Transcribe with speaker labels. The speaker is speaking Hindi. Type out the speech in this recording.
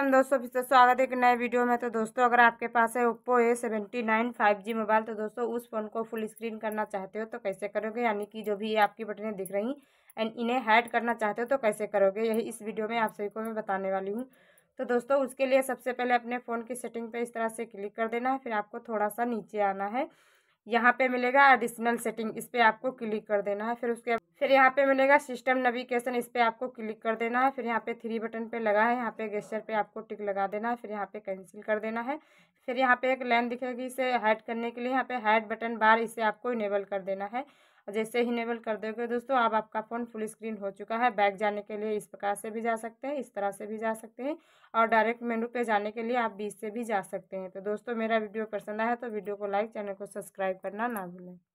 Speaker 1: नमस्कार दोस्तों फिर से स्वागत है एक नए वीडियो में तो दोस्तों अगर आपके पास है Oppo A seventy nine five G mobile तो दोस्तों उस फ़ोन को फुल स्क्रीन करना चाहते हो तो कैसे करोगे यानी कि जो भी आपकी बटनें दिख रही एंड इन्हें हाइड करना चाहते हो तो कैसे करोगे यही इस वीडियो में आप सभी को मैं बताने वाली हूँ तो दोस्तों उसके लिए सबसे पहले अपने फ़ोन की सेटिंग पर इस तरह से क्लिक कर देना है फिर आपको थोड़ा सा नीचे आना है यहाँ पे मिलेगा एडिशनल सेटिंग इस पर आपको क्लिक कर देना है फिर उसके फिर यहाँ पे मिलेगा सिस्टम नेविगेशन इस पर आपको क्लिक कर देना है फिर यहाँ पे थ्री बटन पे लगा है यहाँ पे गेस्टर पे आपको टिक लगा देना है फिर यहाँ पे कैंसिल कर देना है फिर यहाँ पे एक लाइन दिखेगी इसे हाइड करने के लिए यहाँ पे हाइड बटन बार इसे आपको इनेबल कर देना है जैसे ही इनेबल कर दोगे दोस्तों अब आपका फ़ोन फुल स्क्रीन हो चुका है बैक जाने के लिए इस प्रकार से भी जा सकते हैं इस तरह से भी जा सकते हैं और डायरेक्ट मेनू पे जाने के लिए आप बीच से भी जा सकते हैं तो दोस्तों मेरा वीडियो पसंद आया तो वीडियो को लाइक चैनल को सब्सक्राइब करना ना भूलें